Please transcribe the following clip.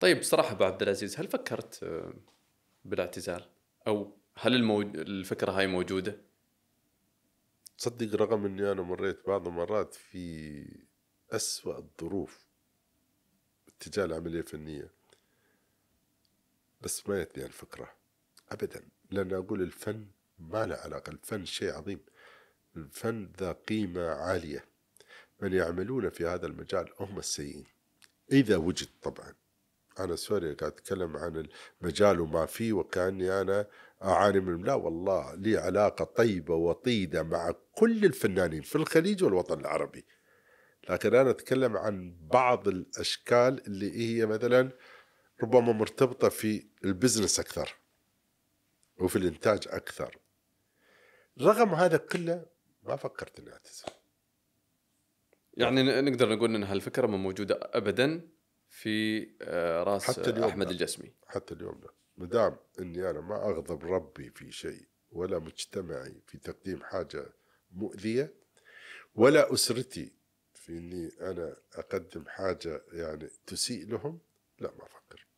طيب بصراحه ابو عبد العزيز هل فكرت آه، بالاعتزال او هل الموج... الفكره هاي موجوده تصدق رغم اني انا مريت بعض المرات في اسوا الظروف اتجاه العمليه الفنيه بس ما يتني الفكره ابدا لان اقول الفن ما له علاقه الفن شيء عظيم الفن ذا قيمه عاليه من يعملون في هذا المجال هم السيئين اذا وجد طبعا انا سوري قاعد اتكلم عن المجال وما فيه وكاني انا اعاني من لا والله لي علاقه طيبه وطيده مع كل الفنانين في الخليج والوطن العربي لكن انا اتكلم عن بعض الاشكال اللي هي مثلا ربما مرتبطه في البزنس اكثر وفي الانتاج اكثر رغم هذا كله ما فكرت اني اعتزل يعني نقدر نقول ان هالفكره ما موجوده ابدا في آه، راس حتى اليوم احمد ده. الجسمي حتى اليوم ده ما دام اني انا ما اغضب ربي في شيء ولا مجتمعي في تقديم حاجه مؤذيه ولا اسرتي في اني انا اقدم حاجه يعني تسيء لهم لا ما افكر